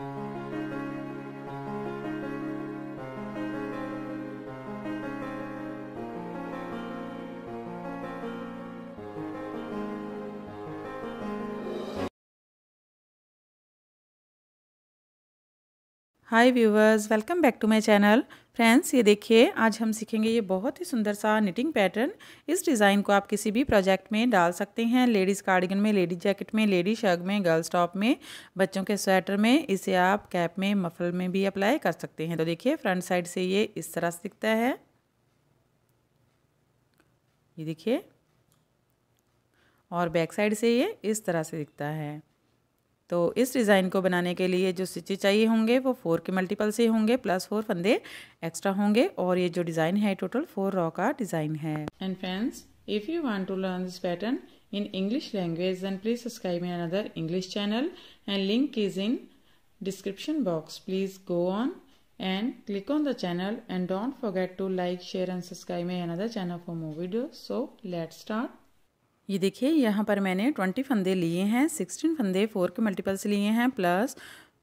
Mm-hmm. Hi viewers welcome back to my channel friends ये देखिए आज हम सीखेंगे ये बहुत ही सुंदर सा निटिंग पैटर्न इस डिज़ाइन को आप किसी भी प्रोजेक्ट में डाल सकते हैं लेडीज़ कार्डिगन में लेडीज़ जैकेट में लेडीज शर्ग में गर्ल्स टॉप में बच्चों के स्वेटर में इसे आप कैप में मफल में भी अप्लाई कर सकते हैं तो देखिए फ्रंट साइड से ये इस तरह से दिखता है ये देखिए और बैक साइड से ये इस तरह से दिखता है तो इस डिज़ाइन को बनाने के लिए जो स्टिचे चाहिए होंगे वो फोर के मल्टीपल से होंगे प्लस फोर फंदे एक्स्ट्रा होंगे और ये जो डिज़ाइन है टोटल फोर रॉ का डिज़ाइन है and friends if you want to learn this pattern in English language then please subscribe my another English channel and link is in description box please go on and click on the channel and don't forget to like share and subscribe my another channel for more video so let start ये देखिए यहाँ पर मैंने twenty फंदे लिए हैं sixteen फंदे four के मल्टीपल्स लिए हैं प्लस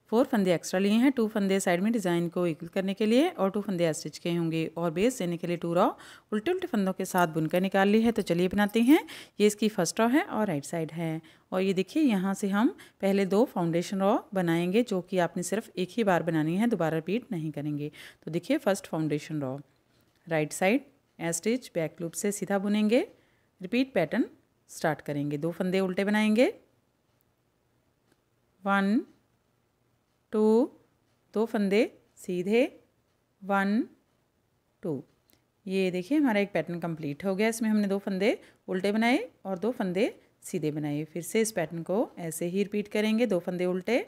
फोर फंदे एक्स्ट्रा लिए हैं टू फंदे साइड में डिज़ाइन को इक्वल करने के लिए और टू फंदे स्टिच के होंगे और बेस देने के लिए टू रॉ उल्टे उल्टे फंदों के साथ बुनकर निकाल ली है तो चलिए बनाते हैं ये इसकी फर्स्ट रॉ है और राइट साइड है और ये देखिए यहाँ से हम पहले दो फाउंडेशन रॉ बनाएंगे जो कि आपने सिर्फ एक ही बार बनानी है दोबारा रिपीट नहीं करेंगे तो देखिए first foundation row right side stitch back loop से सीधा बुनेंगे रिपीट पैटर्न स्टार्ट करेंगे दो फंदे उल्टे बनाएंगे वन टू दो फंदे सीधे वन टू ये देखिए हमारा एक पैटर्न कंप्लीट हो गया इसमें हमने दो फंदे उल्टे बनाए और दो फंदे सीधे बनाए फिर से इस पैटर्न को ऐसे ही रिपीट करेंगे दो फंदे उल्टे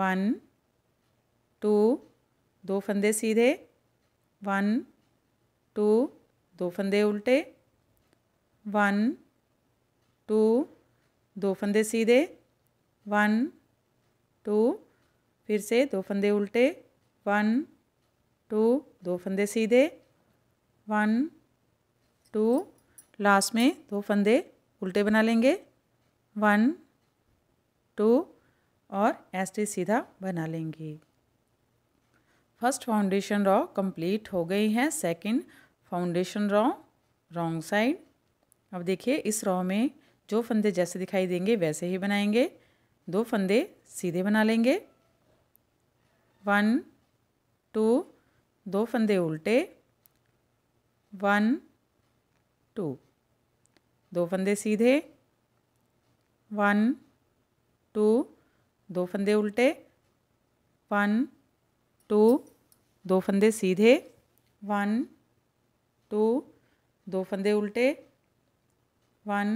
वन टू दो फंदे सीधे वन टू दो फंदे उल्टे वन टू दो फंदे सीधे वन टू फिर से दो फंदे उल्टे वन टू दो फंदे सीधे वन टू लास्ट में दो फंदे उल्टे बना लेंगे वन टू और ऐसे सीधा बना लेंगे फर्स्ट फाउंडेशन रॉ कंप्लीट हो गई है second foundation row wrong side अब देखिए इस रॉ में जो फंदे जैसे दिखाई देंगे वैसे ही बनाएंगे दो फंदे सीधे बना लेंगे वन टू दो फंदे उल्टे वन टू दो फंदे सीधे वन टू दो फंदे उल्टे वन टू दो फंदे सीधे वन टू दो फंदे उल्टे वन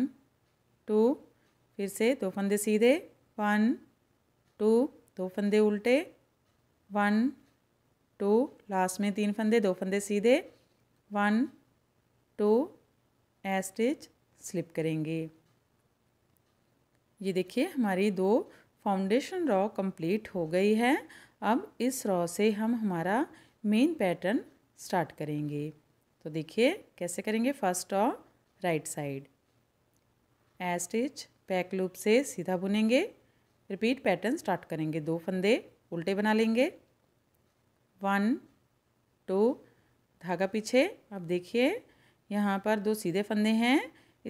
टू फिर से दो फंदे सीधे वन टू दो फंदे उल्टे वन टू लास्ट में तीन फंदे दो फंदे सीधे one two a stitch slip करेंगे ये देखिए हमारी दो फाउंडेशन रॉ कंप्लीट हो गई है अब इस रॉ से हम हमारा मेन पैटर्न स्टार्ट करेंगे तो देखिए कैसे करेंगे first row right side a stitch back loop से सीधा बुनेंगे रिपीट पैटर्न स्टार्ट करेंगे दो फंदे उल्टे बना लेंगे वन टू धागा पीछे अब देखिए यहाँ पर दो सीधे फंदे हैं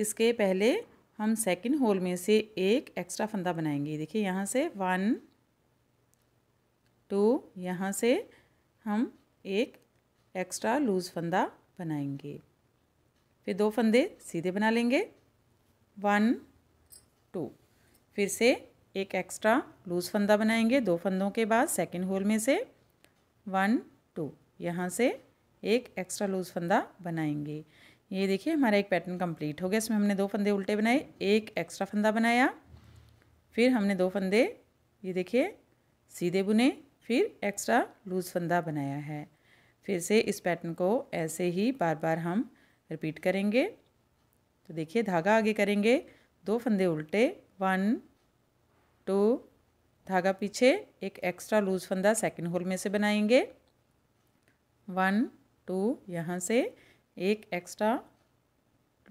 इसके पहले हम सेकंड होल में से एक एक्स्ट्रा फंदा बनाएंगे देखिए यहाँ से वन टू यहाँ से हम एक एक्स्ट्रा लूज़ फंदा बनाएंगे फिर दो फंदे सीधे बना लेंगे वन टू फिर से एक एक्स्ट्रा लूज़ फंदा बनाएंगे दो फंदों के बाद सेकंड होल में से वन टू यहाँ से एक एक्स्ट्रा लूज़ फंदा बनाएंगे ये देखिए हमारा एक पैटर्न कंप्लीट हो गया इसमें हमने दो फंदे उल्टे बनाए एक एक्स्ट्रा फंदा बनाया फिर हमने दो फंदे ये देखिए सीधे बुने फिर एक्स्ट्रा लूज़ फंदा बनाया है फिर से इस पैटर्न को ऐसे ही बार बार हम रिपीट करेंगे तो देखिए धागा आगे करेंगे दो फंदे उल्टे वन टू धागा पीछे एक एक्स्ट्रा लूज फंदा सेकंड होल में से बनाएंगे वन टू यहाँ से एक एक्स्ट्रा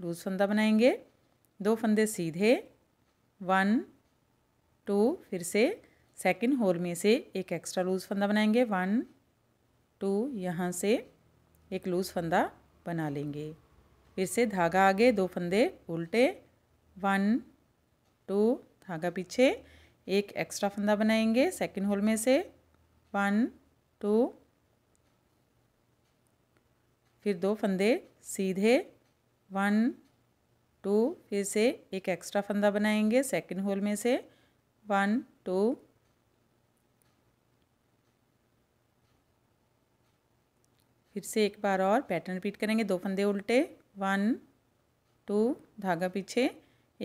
लूज फंदा बनाएंगे दो फंदे सीधे वन टू फिर से सेकंड होल में से एक एक्स्ट्रा लूज फंदा बनाएंगे वन टू यहाँ से एक लूज फंदा बना लेंगे फिर से धागा आगे दो फंदे उल्टे वन टू धागा पीछे एक एक्स्ट्रा फंदा बनाएंगे सेकंड होल में से वन टू फिर दो फंदे सीधे वन टू फिर से एक एक्स्ट्रा फंदा बनाएंगे सेकंड होल में से वन टू फिर से एक बार और पैटर्न रिपीट करेंगे दो फंदे उल्टे वन टू धागा पीछे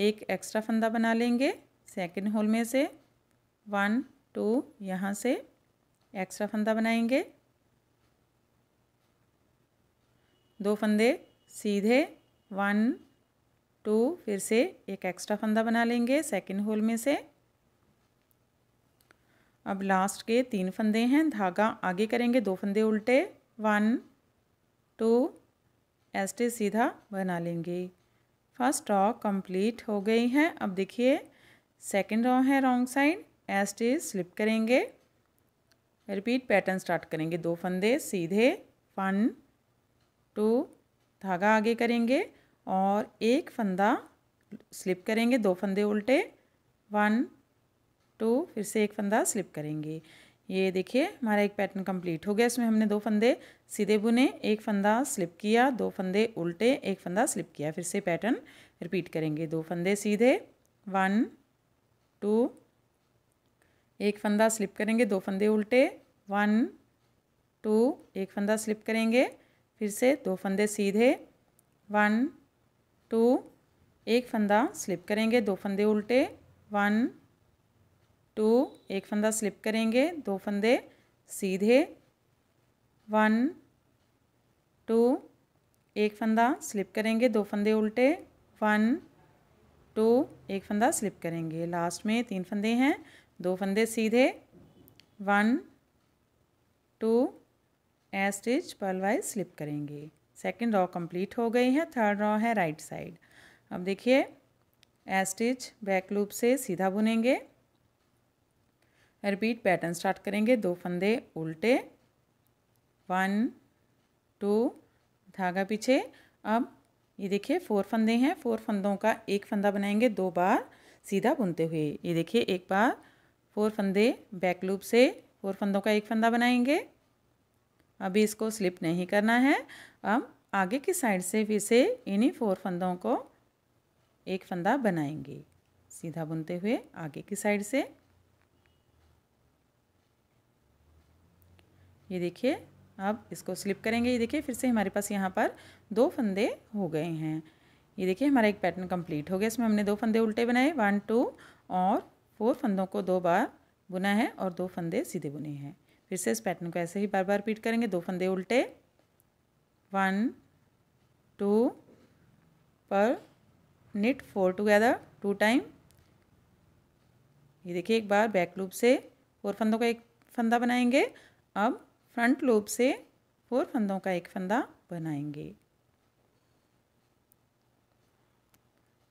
एक एक्स्ट्रा फंदा बना लेंगे सेकंड होल में से वन टू यहाँ से एक्स्ट्रा फंदा बनाएंगे दो फंदे सीधे वन टू फिर से एक एक्स्ट्रा फंदा बना लेंगे सेकंड होल में से अब लास्ट के तीन फंदे हैं धागा आगे करेंगे दो फंदे उल्टे वन टू एस्टे सीधा बना लेंगे फर्स्ट रॉ कंप्लीट हो गई है अब देखिए सेकंड रॉ है रॉन्ग साइड एस्टे स्लिप करेंगे रिपीट पैटर्न स्टार्ट करेंगे दो फंदे सीधे फन टू धागा आगे करेंगे और एक फंदा स्लिप करेंगे दो फंदे उल्टे वन टू फिर से एक फंदा स्लिप करेंगे ये देखिए हमारा एक पैटर्न कंप्लीट हो गया इसमें हमने दो फंदे सीधे बुने एक फंदा स्लिप किया दो फंदे उल्टे एक फंदा स्लिप किया फिर से पैटर्न रिपीट करेंगे दो फंदे सीधे वन टू एक फंदा स्लिप करेंगे दो फंदे उल्टे वन टू एक फंदा स्लिप करेंगे फिर से दो फंदे सीधे वन टू एक फंदा स्लिप करेंगे दो फंदे उल्टे वन टू एक फंदा स्लिप करेंगे दो फंदे सीधे वन टू एक फंदा स्लिप करेंगे दो फंदे उल्टे वन टू एक फंदा स्लिप करेंगे लास्ट में तीन फंदे हैं दो फंदे सीधे one two a stitch purl wise slip करेंगे सेकंड रॉ कंप्लीट हो गई है थर्ड रॉ है राइट साइड अब देखिए ए स्टिच बैक लूप से सीधा बुनेंगे रिपीट पैटर्न स्टार्ट करेंगे दो फंदे उल्टे वन टू धागा पीछे अब ये देखिए फोर फंदे हैं फोर फंदों का एक फंदा बनाएंगे दो बार सीधा बुनते हुए ये देखिए एक बार फोर फंदे बैक लूप से फोर फंदों का एक फंदा बनाएंगे अभी इसको स्लिप नहीं करना है अब आगे की साइड से फिर से इन्हीं फोर फंदों को एक फंदा बनाएंगे सीधा बुनते हुए आगे की साइड से ये देखिए अब इसको स्लिप करेंगे ये देखिए फिर से हमारे पास यहाँ पर दो फंदे हो गए हैं ये देखिए हमारा एक पैटर्न कंप्लीट हो गया इसमें हमने दो फंदे उल्टे बनाए वन टू और फोर फंदों को दो बार बुना है और दो फंदे सीधे बुने हैं फिर से इस पैटर्न को ऐसे ही बार बार रिपीट करेंगे दो फंदे उल्टे वन टू पर knit four together two time ये देखिए एक बार बैक लूप से फोर फंदों का एक फंदा बनाएंगे अब फ्रंट लूप से फोर फंदों का एक फंदा बनाएंगे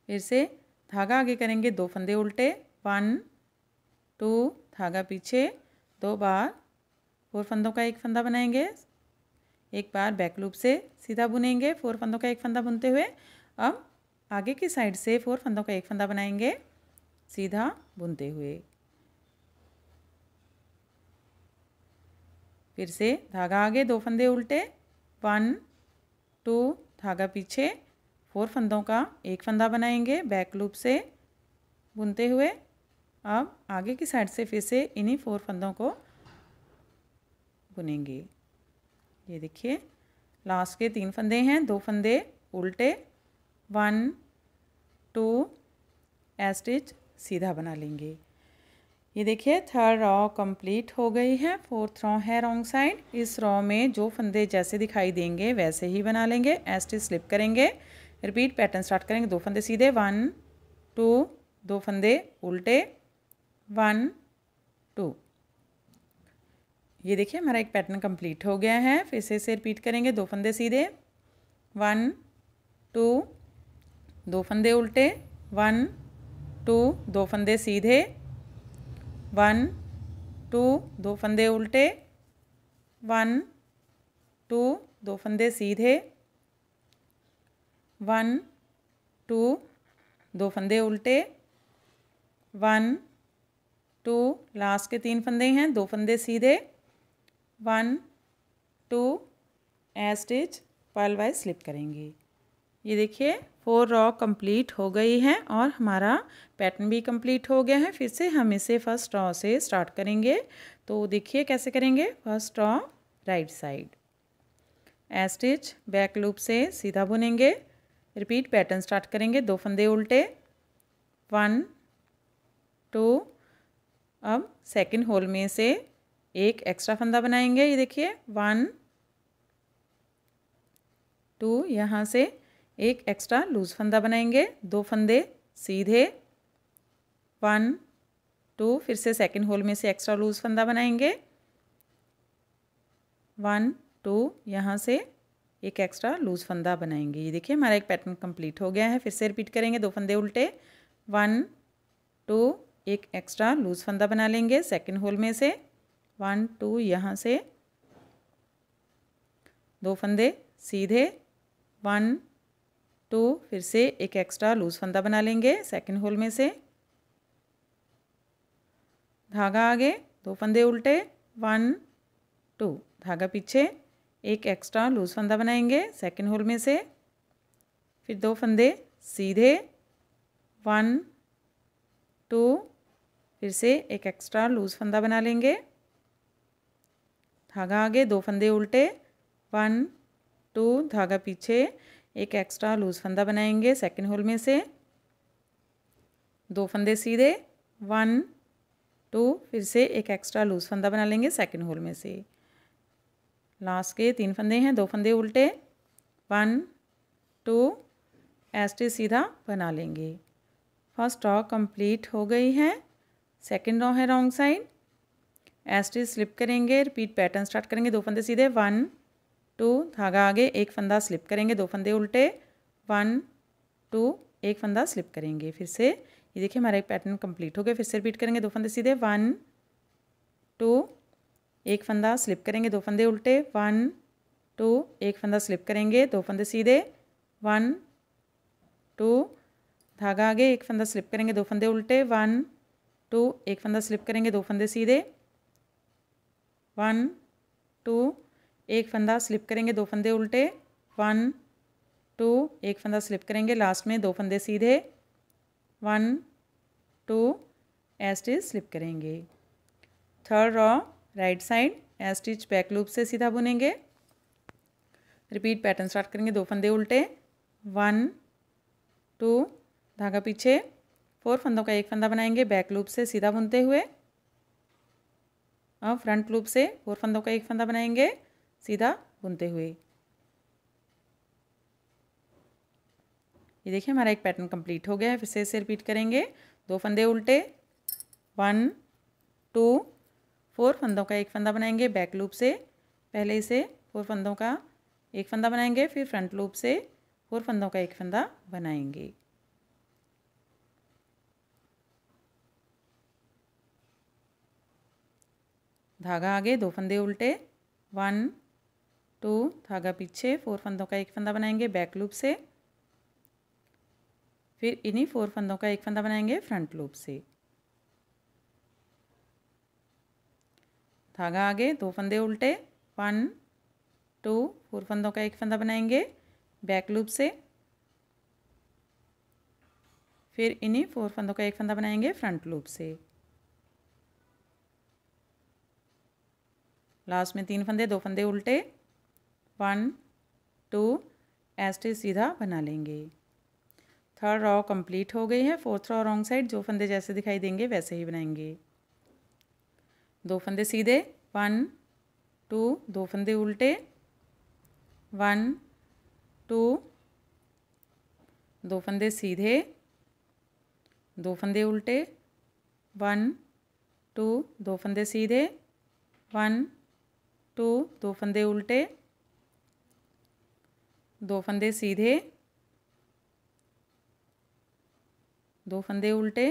फिर से धागा आगे करेंगे दो फंदे उल्टे वन टू धागा पीछे दो बार फोर फंदों का एक फंदा बनाएंगे एक बार बैक लूप से सीधा बुनेंगे फोर फंदों का एक फंदा बुनते हुए अब आगे की साइड से फोर फंदों का एक फंदा बनाएंगे सीधा बुनते हुए फिर से धागा आगे दो फंदे उल्टे वन टू धागा पीछे फोर फंदों का एक फंदा बनाएंगे बैक लूप से बुनते हुए अब आगे की साइड से फिर से इन्हीं फोर फंदों को बुनेंगे ये देखिए लास्ट के तीन फंदे हैं दो फंदे उल्टे वन टू एस्टिच सीधा बना लेंगे ये देखिए थर्ड रॉ कंप्लीट हो गई है फोर्थ रॉ है रॉन्ग साइड इस रॉ में जो फंदे जैसे दिखाई देंगे वैसे ही बना लेंगे एस्ट स्लिप करेंगे रिपीट पैटर्न स्टार्ट करेंगे दो फंदे सीधे वन टू दो फंदे उल्टे वन टू ये देखिए हमारा एक पैटर्न कंप्लीट हो गया है फिर से इसे रिपीट करेंगे दो फंदे सीधे वन टू दो फंदे उल्टे वन टू दो फंदे सीधे वन टू दो फंदे उल्टे वन टू दो फंदे सीधे वन टू दो फंदे उल्टे वन टू लास्ट के तीन फंदे हैं दो फंदे सीधे one two a stitch purl wise slip करेंगे ये देखिए फोर रॉ कंप्लीट हो गई है और हमारा पैटर्न भी कंप्लीट हो गया है फिर से हम इसे फर्स्ट रॉ से स्टार्ट करेंगे तो देखिए कैसे करेंगे first row right side a stitch back loop से सीधा बुनेंगे रिपीट पैटर्न स्टार्ट करेंगे दो फंदे उल्टे वन टू अब सेकंड होल में से एक एक्स्ट्रा फंदा बनाएंगे ये देखिए वन टू यहाँ से एक एक्स्ट्रा लूज फंदा बनाएंगे दो फंदे सीधे वन टू फिर से सेकंड होल में से एक्स्ट्रा लूज फंदा बनाएंगे वन टू यहाँ से एक एक्स्ट्रा लूज फंदा बनाएंगे ये देखिए हमारा एक पैटर्न कंप्लीट हो गया है फिर से रिपीट करेंगे दो फंदे उल्टे वन टू एक एक्स्ट्रा लूज फंदा बना लेंगे सेकंड होल में से वन टू यहाँ से दो फंदे सीधे वन तो फिर से एक एक्स्ट्रा लूज़ फंदा बना लेंगे सेकंड होल में से धागा आगे दो फंदे उल्टे वन टू धागा पीछे एक एक्स्ट्रा लूज़ फंदा बनाएंगे सेकंड होल में से फिर दो फंदे सीधे वन टू फिर से एक एक्स्ट्रा लूज़ फंदा बना लेंगे धागा आगे दो फंदे उल्टे वन टू धागा पीछे एक एक्स्ट्रा लूज फंदा बनाएंगे सेकेंड होल में से दो फंदे सीधे वन टू फिर से एक एक्स्ट्रा लूज फंदा बना लेंगे सेकेंड होल में से लास्ट के तीन फंदे हैं दो फंदे उल्टे वन टू एस्टे सीधा बना लेंगे फर्स्ट रॉ कंप्लीट हो गई है सेकंड रॉ है रॉन्ग साइड एस्टे स्लिप करेंगे रिपीट पैटर्न स्टार्ट करेंगे दो फंदे सीधे वन टू धागा आगे एक फंदा स्लिप करेंगे दो फंदे उल्टे वन टू एक फंदा स्लिप करेंगे फिर से ये देखिए हमारा एक पैटर्न कंप्लीट हो गया फिर से रिपीट करेंगे दो फंदे सीधे वन टू एक फंदा स्लिप करेंगे दो फंदे उल्टे वन टू एक फंदा स्लिप करेंगे दो फंदे सीधे वन टू धागा आगे एक फंदा स्लिप करेंगे दो फंदे उल्टे वन टू एक फंदा स्लिप करेंगे दो फंदे सीधे वन टू एक फंदा स्लिप करेंगे दो फंदे उल्टे वन टू एक फंदा स्लिप करेंगे लास्ट में दो फंदे सीधे वन टू एस्टिच स्लिप करेंगे third row right side stitch back loop से सीधा बुनेंगे रिपीट पैटर्न स्टार्ट करेंगे दो फंदे उल्टे वन टू धागा पीछे फोर फंदों का एक फंदा बनाएंगे बैक लूप से सीधा बुनते हुए और फ्रंट लूप से फोर फंदों का एक फंदा बनाएंगे सीधा बुनते हुए ये देखिए हमारा एक पैटर्न कंप्लीट हो गया है फिर से इसे रिपीट करेंगे दो फंदे उल्टे वन टू फोर फंदों का एक फंदा बनाएंगे बैक लूप से पहले इसे फोर फंदों का एक फंदा बनाएंगे फिर फ्रंट लूप से फोर फंदों का एक फंदा बनाएंगे धागा आगे दो फंदे उल्टे वन टू धागा पीछे फोर फंदों का एक फंदा बनाएंगे बैक लूप से फिर इन्हीं फोर फंदों का एक फंदा बनाएंगे फ्रंट लूप से धागा आगे दो फंदे उल्टे वन टू फोर फंदों का एक फंदा बनाएंगे बैक लूप से फिर इन्हीं फोर फंदों का एक फंदा बनाएंगे फ्रंट लूप से लास्ट में तीन फंदे दो फंदे उल्टे वन टू ऐसे सीधा बना लेंगे थर्ड रॉ कंप्लीट हो गई है फोर्थ रॉ रॉन्ग साइड जो फंदे जैसे दिखाई देंगे वैसे ही बनाएंगे दो फंदे सीधे वन टू दो फंदे उल्टे वन टू दो फंदे सीधे दो फंदे उल्टे वन टू दो फंदे सीधे वन टू दो फंदे उल्टे दो फंदे सीधे दो फंदे उल्टे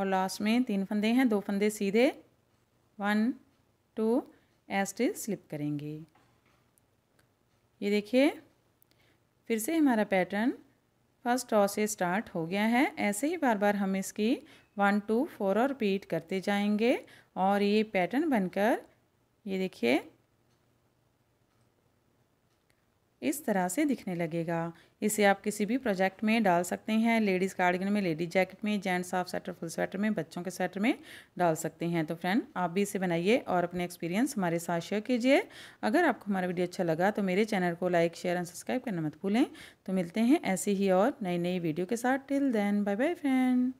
और लास्ट में तीन फंदे हैं दो फंदे सीधे वन टू एस्टिच स्लिप करेंगे ये देखिए फिर से हमारा पैटर्न फर्स्ट टॉ से स्टार्ट हो गया है ऐसे ही बार बार हम इसकी वन टू फोर और रिपीट करते जाएंगे और ये पैटर्न बनकर ये देखिए इस तरह से दिखने लगेगा इसे आप किसी भी प्रोजेक्ट में डाल सकते हैं लेडीज़ कार्डिगन में लेडीज़ जैकेट में gents half sweater full sweater में बच्चों के स्वेटर में डाल सकते हैं तो फ्रेंड आप भी इसे बनाइए और अपने एक्सपीरियंस हमारे साथ शेयर कीजिए अगर आपको हमारा वीडियो अच्छा लगा तो मेरे चैनल को लाइक शेयर एंड सब्सक्राइब करना मत भूलें तो मिलते हैं ऐसे ही और नई नई वीडियो के साथ till then bye bye friend